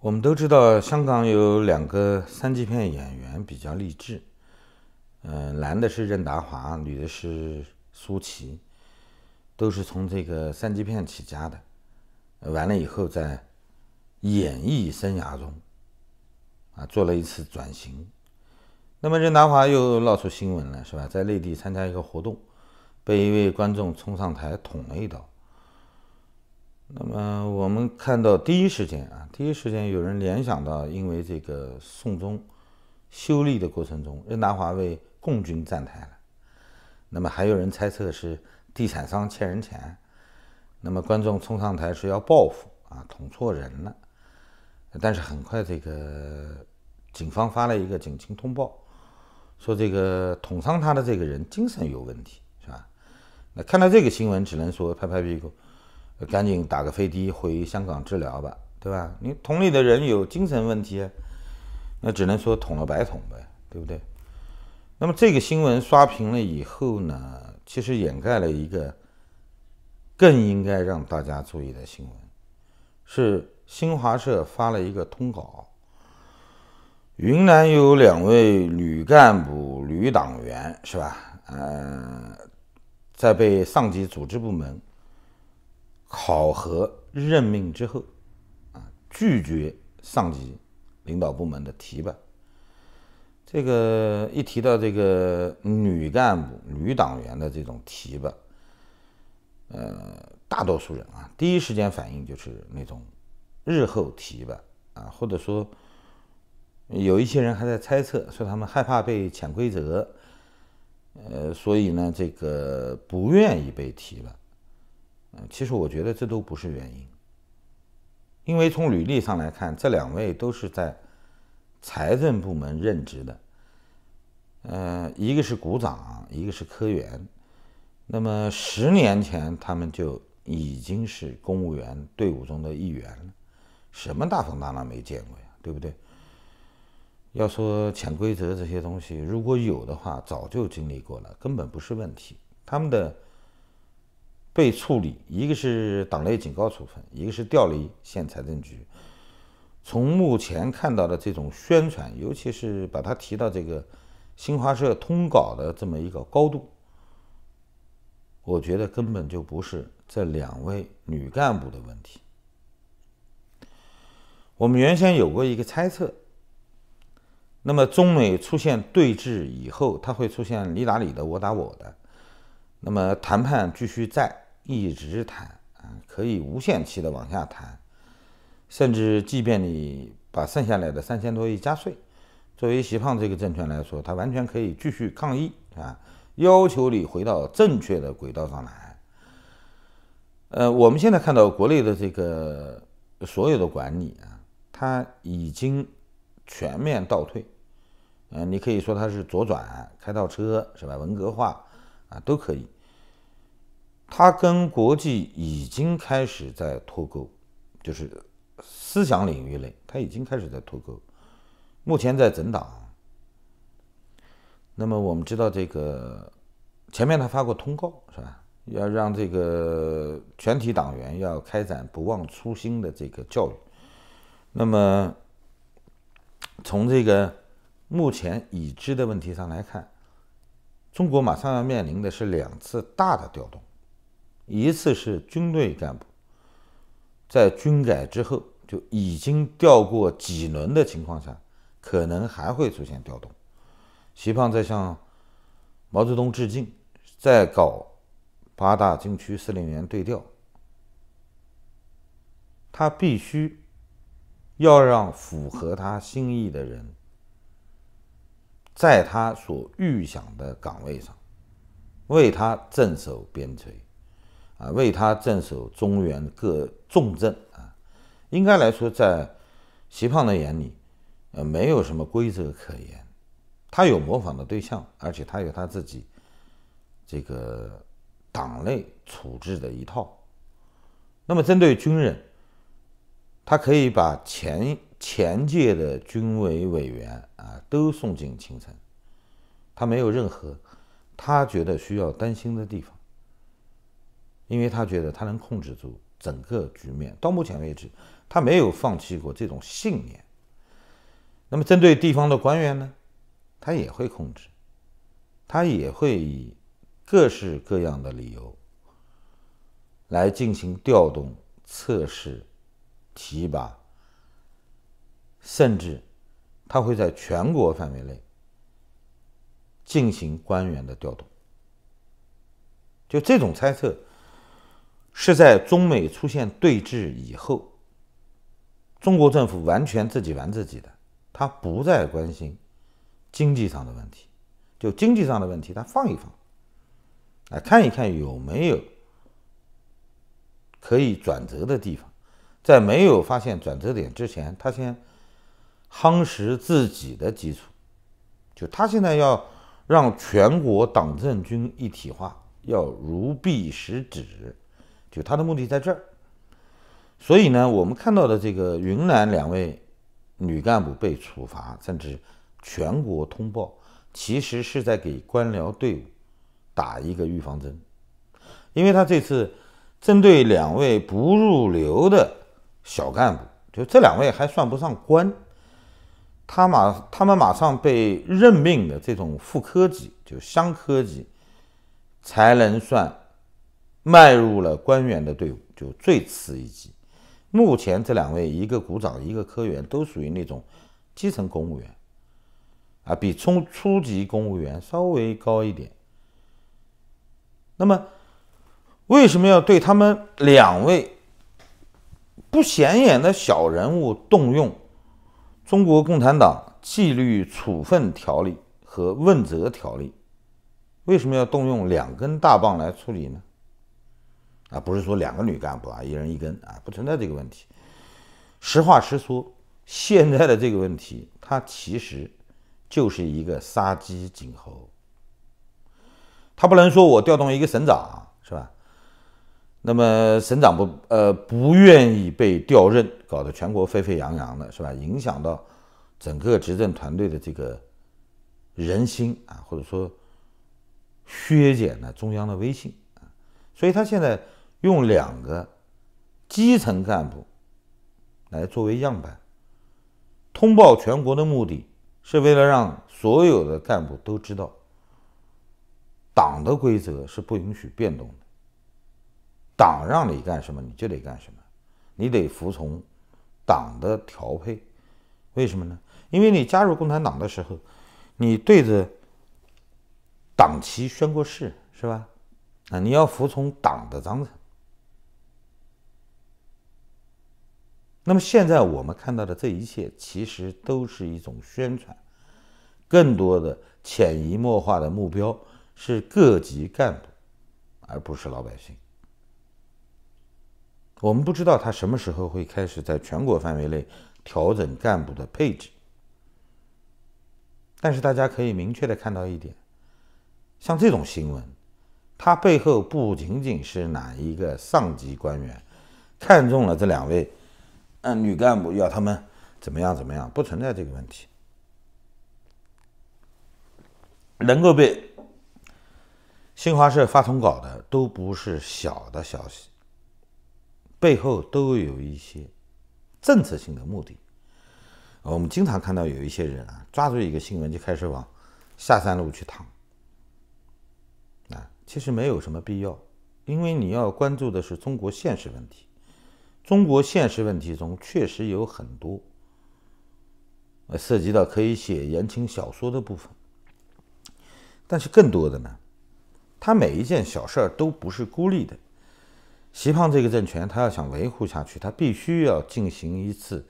我们都知道，香港有两个三级片演员比较励志，嗯，男的是任达华，女的是舒淇，都是从这个三级片起家的，完了以后在演艺生涯中啊做了一次转型。那么任达华又闹出新闻了，是吧？在内地参加一个活动，被一位观众冲上台捅了一刀。那么我们看到第一时间啊，第一时间有人联想到，因为这个宋宗修立的过程中，任达华为共军站台了。那么还有人猜测是地产商欠人钱。那么观众冲上台是要报复啊，捅错人了。但是很快这个警方发了一个警情通报，说这个捅伤他的这个人精神有问题，是吧？那看到这个新闻，只能说拍拍屁股。赶紧打个飞的回香港治疗吧，对吧？你捅里的人有精神问题，那只能说捅了白捅呗，对不对？那么这个新闻刷屏了以后呢，其实掩盖了一个更应该让大家注意的新闻，是新华社发了一个通稿，云南有两位女干部、女党员，是吧？呃，在被上级组织部门。考核任命之后，啊，拒绝上级领导部门的提拔。这个一提到这个女干部、女党员的这种提拔，呃，大多数人啊，第一时间反应就是那种日后提拔啊，或者说有一些人还在猜测，说他们害怕被潜规则，呃，所以呢，这个不愿意被提拔。嗯，其实我觉得这都不是原因，因为从履历上来看，这两位都是在财政部门任职的，呃，一个是股长，一个是科员，那么十年前他们就已经是公务员队伍中的一员了，什么大风大浪没见过呀，对不对？要说潜规则这些东西，如果有的话，早就经历过了，根本不是问题。他们的。被处理，一个是党内警告处分，一个是调离县财政局。从目前看到的这种宣传，尤其是把它提到这个新华社通稿的这么一个高度，我觉得根本就不是这两位女干部的问题。我们原先有过一个猜测，那么中美出现对峙以后，它会出现你打你的，我打我的，那么谈判继续在。一直弹啊，可以无限期的往下弹，甚至即便你把剩下来的三千多亿加税，作为习胖这个政权来说，他完全可以继续抗议啊，要求你回到正确的轨道上来。呃，我们现在看到国内的这个所有的管理啊，它已经全面倒退，嗯，你可以说它是左转、开倒车是吧？文革化啊，都可以。它跟国际已经开始在脱钩，就是思想领域内，它已经开始在脱钩。目前在整党。那么我们知道，这个前面他发过通告，是吧？要让这个全体党员要开展不忘初心的这个教育。那么从这个目前已知的问题上来看，中国马上要面临的是两次大的调动。一次是军队干部，在军改之后就已经调过几轮的情况下，可能还会出现调动。习胖在向毛泽东致敬，在搞八大军区司令员对调，他必须要让符合他心意的人，在他所预想的岗位上，为他镇守边陲。啊，为他镇守中原各重镇啊，应该来说，在席胖的眼里，呃，没有什么规则可言。他有模仿的对象，而且他有他自己这个党内处置的一套。那么，针对军人，他可以把前前届的军委委员啊都送进青城，他没有任何他觉得需要担心的地方。因为他觉得他能控制住整个局面，到目前为止，他没有放弃过这种信念。那么，针对地方的官员呢，他也会控制，他也会以各式各样的理由来进行调动、测试、提拔，甚至他会在全国范围内进行官员的调动。就这种猜测。是在中美出现对峙以后，中国政府完全自己玩自己的，他不再关心经济上的问题，就经济上的问题他放一放，来看一看有没有可以转折的地方，在没有发现转折点之前，他先夯实自己的基础，就他现在要让全国党政军一体化，要如臂使指。就他的目的在这儿，所以呢，我们看到的这个云南两位女干部被处罚，甚至全国通报，其实是在给官僚队伍打一个预防针，因为他这次针对两位不入流的小干部，就这两位还算不上官，他马他们马上被任命的这种副科级，就乡科级，才能算。迈入了官员的队伍，就最次一级。目前这两位，一个股长，一个科员，都属于那种基层公务员，啊，比中初级公务员稍微高一点。那么，为什么要对他们两位不显眼的小人物动用《中国共产党纪律处分条例》和问责条例？为什么要动用两根大棒来处理呢？啊，不是说两个女干部啊，一人一根啊，不存在这个问题。实话实说，现在的这个问题，它其实就是一个杀鸡儆猴。他不能说我调动一个省长，是吧？那么省长不呃不愿意被调任，搞得全国沸沸扬扬的，是吧？影响到整个执政团队的这个人心啊，或者说削减了中央的威信啊，所以他现在。用两个基层干部来作为样板，通报全国的目的是为了让所有的干部都知道，党的规则是不允许变动的。党让你干什么你就得干什么，你得服从党的调配。为什么呢？因为你加入共产党的时候，你对着党旗宣过誓，是吧？啊，你要服从党的章程。那么现在我们看到的这一切，其实都是一种宣传，更多的潜移默化的目标是各级干部，而不是老百姓。我们不知道他什么时候会开始在全国范围内调整干部的配置，但是大家可以明确的看到一点，像这种新闻，它背后不仅仅是哪一个上级官员看中了这两位。嗯，女干部要他们怎么样？怎么样？不存在这个问题。能够被新华社发通稿的，都不是小的消息，背后都有一些政策性的目的。我们经常看到有一些人啊，抓住一个新闻就开始往下三路去趟。啊，其实没有什么必要，因为你要关注的是中国现实问题。中国现实问题中确实有很多涉及到可以写言情小说的部分，但是更多的呢，它每一件小事儿都不是孤立的。习胖这个政权，他要想维护下去，他必须要进行一次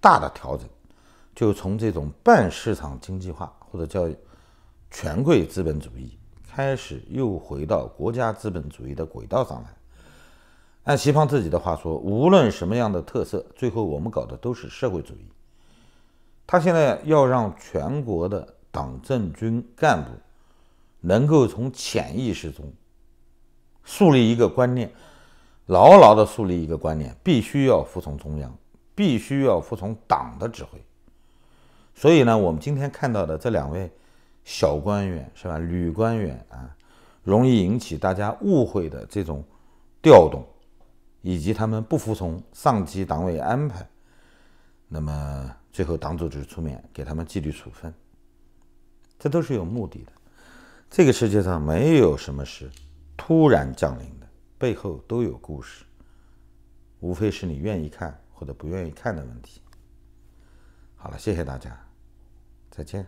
大的调整，就从这种半市场经济化或者叫权贵资本主义，开始又回到国家资本主义的轨道上来。按西胖自己的话说，无论什么样的特色，最后我们搞的都是社会主义。他现在要让全国的党政军干部能够从潜意识中树立一个观念，牢牢的树立一个观念，必须要服从中央，必须要服从党的指挥。所以呢，我们今天看到的这两位小官员是吧，女官员啊，容易引起大家误会的这种调动。以及他们不服从上级党委安排，那么最后党组织出面给他们纪律处分，这都是有目的的。这个世界上没有什么是突然降临的，背后都有故事，无非是你愿意看或者不愿意看的问题。好了，谢谢大家，再见。